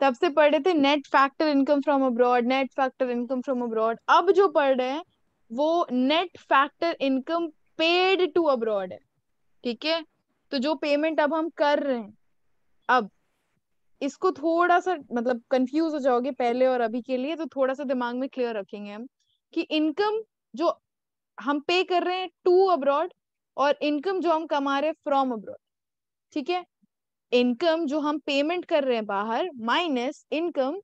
तब से पढ़ रहे थे net factor income from abroad net factor income from abroad अब जो पढ़ रहे हैं वो net factor income paid to abroad है ठीक है तो जो पेमेंट अब हम कर रहे हैं अब इसको थोड़ा सा मतलब कंफ्यूज हो जाओगे पहले और अभी के लिए तो थोड़ा सा दिमाग में क्लियर रखेंगे हम कि इनकम जो हम पे कर रहे हैं टू अब्रॉड और इनकम जो हम कमा रहे हैं फ्रॉम अब्रॉड ठीक है इनकम जो हम पेमेंट कर रहे हैं बाहर माइनस इनकम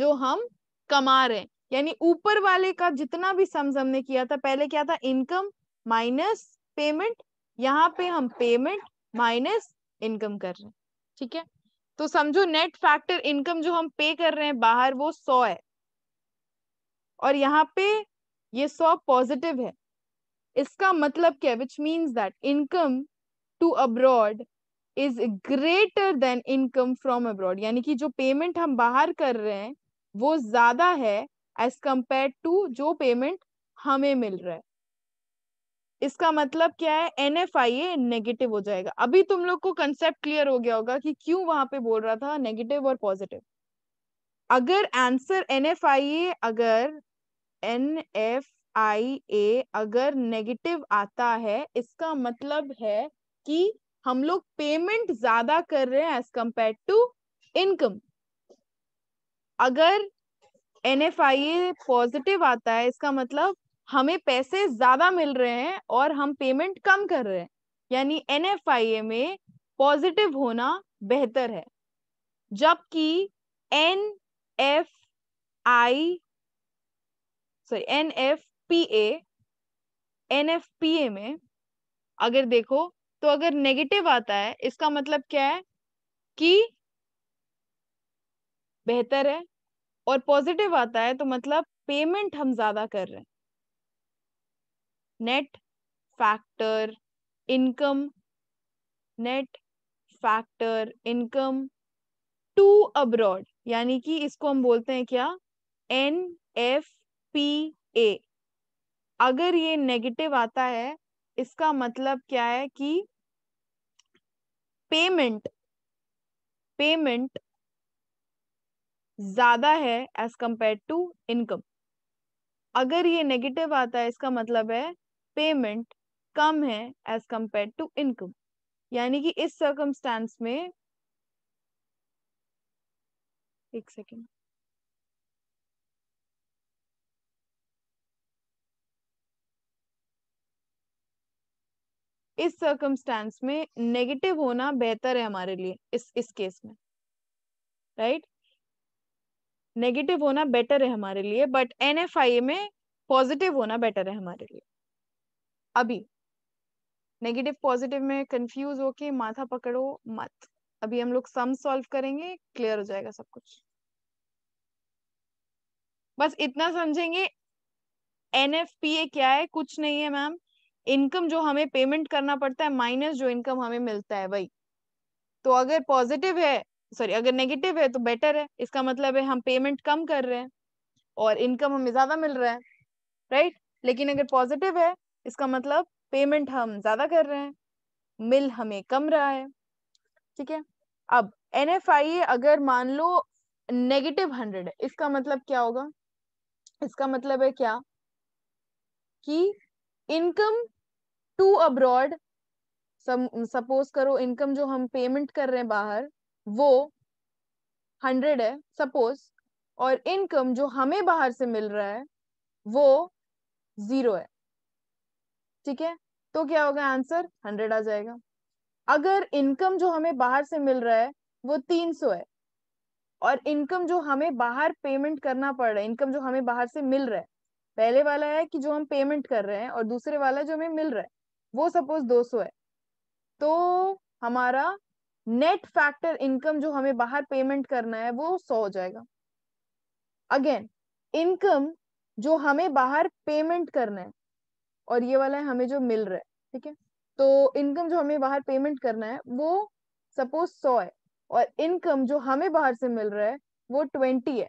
जो हम कमा रहे हैं यानी ऊपर वाले का जितना भी सम्स हमने किया था पहले क्या था इनकम माइनस पेमेंट यहाँ पे हम पेमेंट माइनस इनकम कर रहे हैं ठीक है तो समझो नेट फैक्टर इनकम जो हम पे कर रहे हैं बाहर वो सौ है और यहाँ पे ये सौ पॉजिटिव है इसका मतलब क्या which means that income to abroad is greater than income from abroad यानी कि जो पेमेंट हम बाहर कर रहे हैं वो ज्यादा है एज कंपेयर टू जो पेमेंट हमें मिल रहा है इसका मतलब क्या है N F I A negative हो जाएगा अभी तुम लोग को कंसेप्ट क्लियर हो गया होगा कि क्यों वहां पे बोल रहा था नेगेटिव और पॉजिटिव अगर answer N F I A अगर एन एफ आई ए अगर नेगेटिव आता है इसका मतलब है कि हम लोग पेमेंट ज्यादा कर रहे हैं एज कंपेयर टू इनकम अगर N F I A positive आता है इसका मतलब हमें पैसे ज्यादा मिल रहे हैं और हम पेमेंट कम कर रहे हैं यानी एन एफ आई ए में पॉजिटिव होना बेहतर है जबकि N F I sorry N F P A N F P A में अगर देखो तो अगर नेगेटिव आता है इसका मतलब क्या है कि बेहतर है और पॉजिटिव आता है तो मतलब पेमेंट हम ज्यादा कर रहे हैं net factor income net factor income to abroad यानी कि इसको हम बोलते हैं क्या एन एफ पी ए अगर ये नेगेटिव आता है इसका मतलब क्या है कि पेमेंट पेमेंट ज्यादा है एज कंपेयर टू इनकम अगर ये नेगेटिव आता है इसका मतलब है पेमेंट कम है एज कंपेयर टू इनकम यानी कि इस सर्कमस्टांस में एक सेकेंड इस सर्कमस्टांस में नेगेटिव होना बेहतर है हमारे लिए इस इस केस में राइट नेगेटिव होना बेटर है हमारे लिए बट एन में पॉजिटिव होना बेटर है हमारे लिए अभी नेगेटिव पॉजिटिव में कंफ्यूज होके माथा पकड़ो मत अभी हम लोग सम सॉल्व करेंगे क्लियर हो जाएगा सब कुछ बस इतना समझेंगे एन क्या है कुछ नहीं है मैम इनकम जो हमें पेमेंट करना पड़ता है माइनस जो इनकम हमें मिलता है वही तो अगर पॉजिटिव है सॉरी अगर नेगेटिव है तो बेटर है इसका मतलब है हम पेमेंट कम कर रहे हैं और इनकम हमें ज्यादा मिल रहा है राइट लेकिन अगर पॉजिटिव है इसका मतलब पेमेंट हम ज्यादा कर रहे हैं मिल हमें कम रहा है ठीक है अब एन अगर मान लो नेगेटिव हंड्रेड है इसका मतलब क्या होगा इसका मतलब है क्या कि इनकम टू अब्रॉड सपोज करो इनकम जो हम पेमेंट कर रहे हैं बाहर वो हंड्रेड है सपोज और इनकम जो हमें बाहर से मिल रहा है वो जीरो है ठीक है तो क्या होगा आंसर हंड्रेड आ जाएगा अगर इनकम जो हमें बाहर से मिल रहा है वो तीन सौ है और इनकम जो हमें बाहर पेमेंट करना पड़ रहा है इनकम जो हमें बाहर से मिल रहा है पहले वाला है कि जो हम पेमेंट कर रहे हैं और दूसरे वाला जो हमें मिल रहा है वो सपोज 200 है तो हमारा नेट फैक्टर इनकम जो हमें बाहर पेमेंट करना है वो सौ हो जाएगा अगेन इनकम जो हमें बाहर पेमेंट करना है और ये वाला है हमें जो मिल रहा है ठीक है तो इनकम जो हमें बाहर पेमेंट करना है वो सपोज सौ है और इनकम जो हमें बाहर से मिल रहा है वो ट्वेंटी है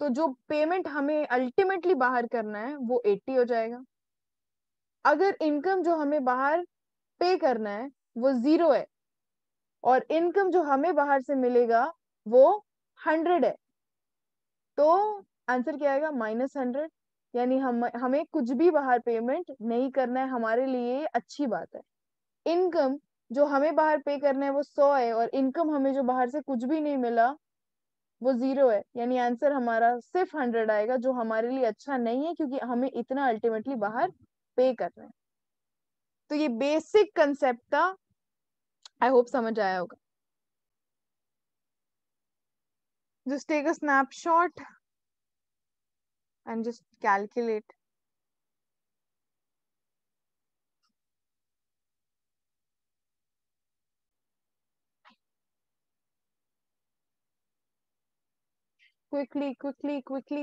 तो जो पेमेंट हमें अल्टीमेटली बाहर करना है वो एट्टी हो जाएगा अगर इनकम जो हमें बाहर पे करना है वो जीरो है और इनकम जो हमें बाहर से मिलेगा वो हंड्रेड है तो आंसर क्या आएगा माइनस हंड्रेड यानी हम हमें कुछ भी बाहर पेमेंट नहीं करना है हमारे लिए अच्छी बात है इनकम जो हमें बाहर पे करना है वो सौ है और इनकम हमें जो बाहर से कुछ भी नहीं मिला वो जीरो है यानी आंसर हमारा सिर्फ हंड्रेड आएगा जो हमारे लिए अच्छा नहीं है क्योंकि हमें इतना अल्टीमेटली बाहर पे कर रहे हैं तो ये बेसिक कंसेप्ट था आई होप समझ आया होगा just take a snapshot and just calculate Quickly, quickly, quickly.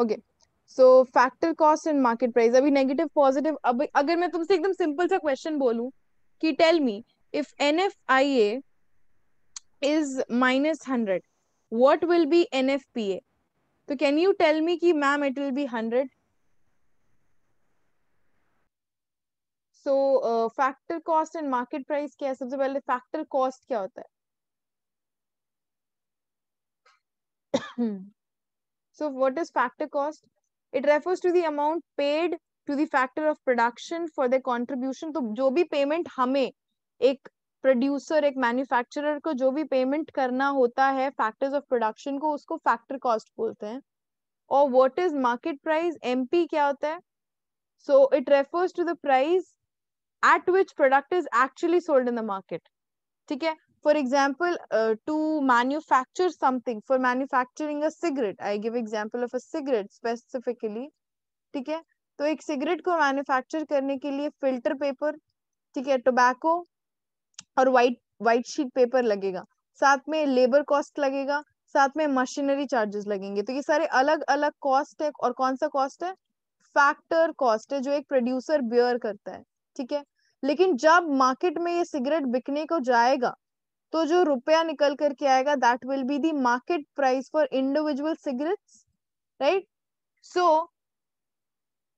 Okay so factor cost and market price अभी नेगेटिव पॉजिटिव अब अगर मैं तुमसे एकदम सिंपल सा क्वेश्चन बोलूं कि tell me if N F I A is minus hundred what will be N F P A तो कैन यू टेल मी कि ma'am it will be hundred so factor cost and market price क्या है सबसे पहले factor cost क्या होता है हम्म। So what is factor cost? It refers to the amount paid to the factor of production for their contribution. तो जो भी payment हमें एक प्रोड्यूसर एक मैन्युफैक्चरर को जो भी पेमेंट करना होता है फैक्टर्स ऑफ प्रोडक्शन को उसको फैक्टर कॉस्ट बोलते हैं और what is market price MP क्या होता है so it refers to the price at which product is actually sold in the market ठीक है for example uh, to manufacture something for manufacturing a cigarette i give example of a cigarette specifically ठीक है तो एक cigarette को manufacture करने के लिए फिल्टर पेपर ठीक है टोबैको और वाइट वाइट शीट पेपर लगेगा साथ में लेबर कॉस्ट लगेगा साथ में मशीनरी चार्जेस लगेंगे तो ये सारे अलग अलग कॉस्ट है और कौन सा कॉस्ट है फैक्टर कॉस्ट है जो एक प्रोड्यूसर बियर करता है ठीक है लेकिन जब मार्केट में ये सिगरेट बिकने को जाएगा तो जो रुपया निकल करके आएगा that will be the market price for individual cigarettes right so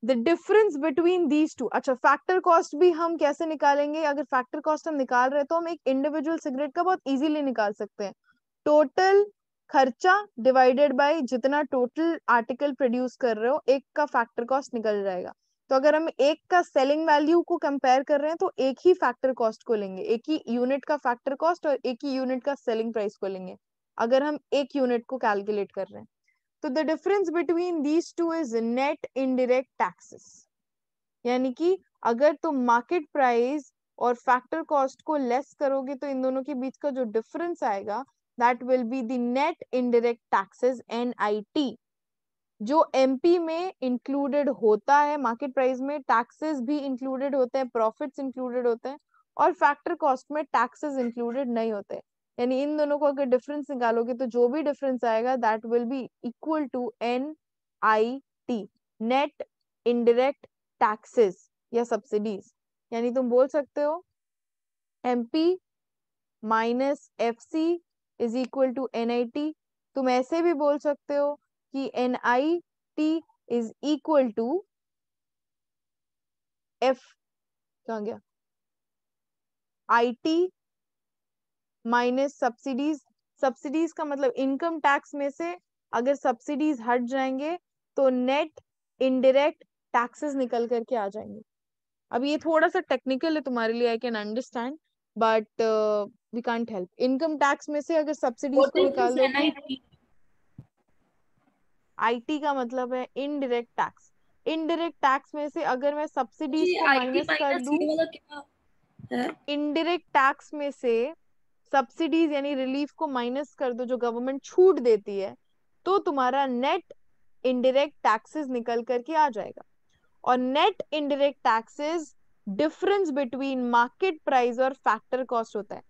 the difference between these two अच्छा फैक्टर कॉस्ट भी हम कैसे निकालेंगे अगर फैक्टर कॉस्ट हम निकाल रहे हैं तो हम एक इंडिविजुअल सिगरेट का बहुत इजीली निकाल सकते हैं टोटल खर्चा डिवाइडेड बाय जितना टोटल आर्टिकल प्रोड्यूस कर रहे हो एक का फैक्टर कॉस्ट निकल जाएगा तो अगर हम एक का सेलिंग वैल्यू को कंपेयर कर रहे हैं तो एक ही फैक्टर कॉस्ट को लेंगे एक ही यूनिट का फैक्टर कॉस्ट और एक ही यूनिट का सेलिंग प्राइस को लेंगे अगर हम एक यूनिट को कैलकुलेट कर रहे हैं तो the difference between these two is net indirect taxes यानी कि अगर तुम मार्केट प्राइस और फैक्टर कॉस्ट को लेस करोगे तो इन दोनों के बीच का जो डिफरेंस आएगा that will be the net indirect taxes T जो एमपी में इंक्लूडेड होता है मार्केट प्राइस में टैक्सेस भी इंक्लूडेड होते हैं प्रॉफिट्स इंक्लूडेड होते हैं और फैक्टर कॉस्ट में टैक्सेस इंक्लूडेड नहीं होते यानी इन दोनों को अगर डिफरेंस निकालोगे तो जो भी डिफरेंस आएगा that will be equal to N I T net indirect taxes या सब्सिडीज यानी तुम बोल सकते हो M P minus F C is equal to N I T तुम ऐसे भी बोल सकते हो कि N I T is equal to F क्या गया I T minus subsidies subsidies का मतलब इनकम टैक्स में से अगर सब्सिडीज हट जाएंगे तो नेट इनडायरेक्ट टैक्सेस निकल करके आ जाएंगे अब ये थोड़ा सा टेक्निकल है तुम्हारे लिए I can understand but we can't help income tax में से अगर सब्सिडीज को निकाल दो आईटी का मतलब है इनडायरेक्ट टैक्स इनडायरेक्ट टैक्स में से अगर मैं सब्सिडीज को माइनस कर दूं इनडायरेक्ट टैक्स में से सब्सिडीज यानी रिलीफ को माइनस कर दो जो गवर्नमेंट छूट देती है तो तुम्हारा नेट इनडायरेक्ट टैक्सेस निकल करके आ जाएगा और net indirect taxes difference between market price और फैक्टर कॉस्ट होता है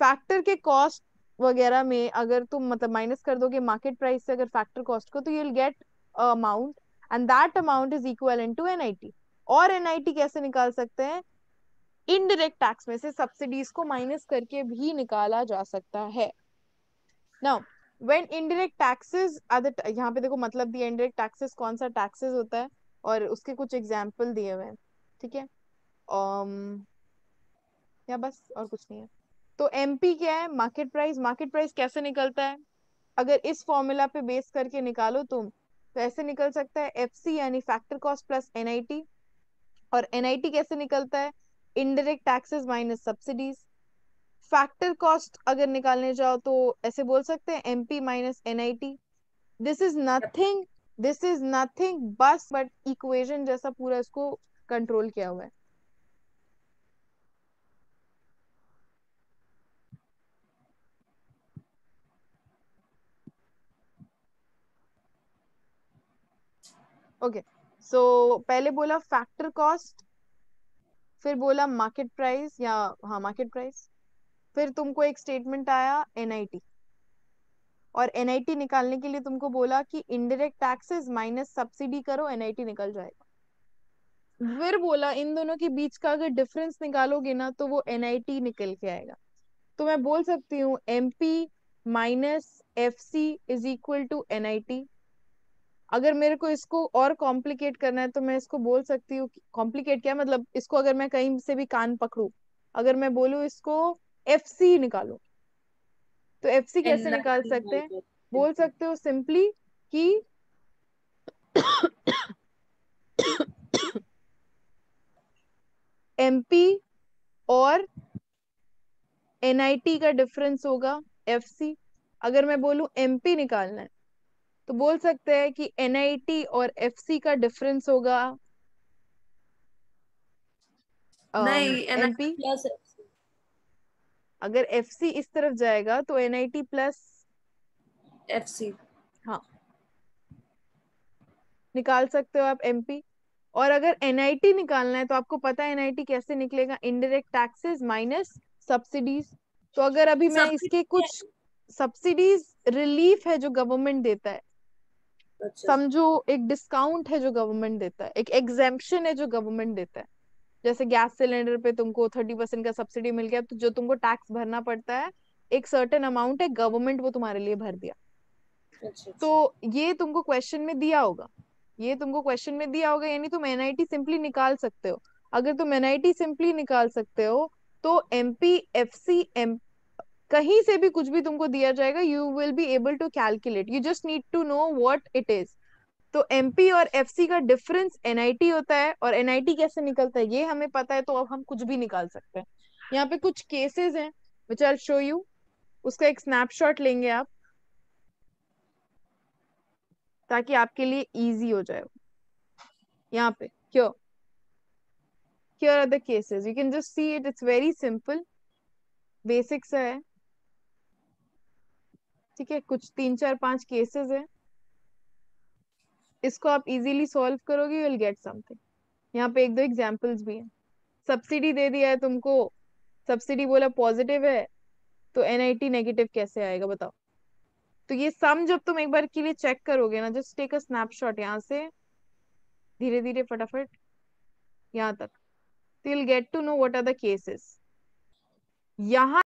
फैक्टर के कॉस्ट वगैरह में अगर तुम मतलब माइनस कर दोगे मार्केट प्राइस से अगर फैक्टर कॉस्ट को तो you will get amount and that amount is equal to NIT और एनआईटी कैसे निकाल सकते हैं इनडायरेक्ट टैक्स में से सब्सिडीज को माइनस करके भी निकाला जा सकता है now when indirect taxes other यहां पे देखो मतलब दी इनडायरेक्ट टैक्सेस कौन सा टैक्सेस होता है और उसके कुछ एग्जांपल दिए हुए हैं ठीक है um, या बस और कुछ नहीं है तो एम क्या है मार्केट प्राइस मार्केट प्राइस कैसे निकलता है अगर इस फॉर्मूला पे बेस करके निकालो तुम तो ऐसे निकल सकता है एफ यानी फैक्टर कॉस्ट प्लस टी और टी कैसे निकलता है indirect taxes minus subsidies factor cost अगर निकालने जाओ तो ऐसे बोल सकते हैं M P minus NIT this is nothing this is nothing बस बट इक्वेशन जैसा पूरा इसको कंट्रोल किया हुआ है ओके सो पहले बोला फैक्टर कॉस्ट फिर बोला मार्केट प्राइस या हाँ मार्केट प्राइस फिर तुमको एक स्टेटमेंट आया एनआईटी और एनआईटी निकालने के लिए तुमको बोला कि इनडायरेक्ट टैक्सेस माइनस सब्सिडी करो एनआईटी निकल जाएगा फिर बोला इन दोनों के बीच का अगर डिफरेंस निकालोगे ना तो वो एनआईटी निकल के आएगा तो मैं बोल सकती हूँ MP minus F C is equal to NIT अगर मेरे को इसको और कॉम्प्लिकेट करना है तो मैं इसको बोल सकती हूँ कॉम्प्लिकेट क्या मतलब इसको अगर मैं कहीं से भी कान पकड़ू अगर मैं बोलू इसको एफ सी निकालो तो एफ सी कैसे निकाल सकते हैं बोल सकते हो सिंपली कि एमपी और एनआईटी का डिफरेंस होगा एफ सी अगर मैं बोलू एमपी निकालना है तो बोल सकते हैं कि एनआईटी और एफसी का डिफरेंस होगा नहीं एनआईटी प्लस अगर एफसी इस तरफ जाएगा तो एनआईटी प्लस एफसी हाँ निकाल सकते हो आप एमपी और अगर एनआईटी निकालना है तो आपको पता है एनआईटी कैसे निकलेगा इनडायरेक्ट टैक्सेस माइनस सब्सिडीज तो अगर अभी मैं इसके कुछ सब्सिडीज रिलीफ है जो गवर्नमेंट देता है अच्छा। समझो एक डिस्काउंट है जो गवर्नमेंट देता है एक एग्जेम्पन है जो गवर्नमेंट देता है जैसे गैस सिलेंडर पे तुमको थर्टी परसेंट का सब्सिडी मिल गया तो जो तुमको टैक्स भरना पड़ता है एक सर्टेन अमाउंट है गवर्नमेंट वो तुम्हारे लिए भर दिया अच्छा, तो अच्छा। ये तुमको क्वेश्चन में दिया होगा ये तुमको क्वेश्चन में दिया होगा यानी तुम एनआईटी सिंपली निकाल सकते हो अगर तुम एनआईटी सिंपली निकाल सकते हो तो M P F C M कहीं से भी कुछ भी तुमको दिया जाएगा you will be able to calculate you just need to know what it is तो एमपी और सी का डिफरेंस एनआईटी होता है और एनआईटी कैसे निकलता है ये हमें पता है तो अब हम कुछ भी निकाल सकते हैं यहाँ पे कुछ केसेस हैं विच आई शो यू उसका एक स्नैपशॉट लेंगे आप ताकि आपके लिए इजी हो जाए यहाँ पे क्यों क्यों are the cases you can just see it it's very simple basics है ठीक है कुछ तीन चार पांच केसेस हैं इसको आप इजीली सॉल्व करोगे यू विल गेट समथिंग यहाँ पे एक दो एग्जांपल्स भी हैं सब्सिडी दे दिया है तुमको सब्सिडी बोला पॉजिटिव है तो एनआईटी नेगेटिव कैसे आएगा बताओ तो ये सम जब तुम एक बार के लिए चेक करोगे ना जस्ट टेक अ स्नैपशॉट यहाँ से धीरे धीरे फटाफट यहाँ तक तो get to know what are the cases यहाँ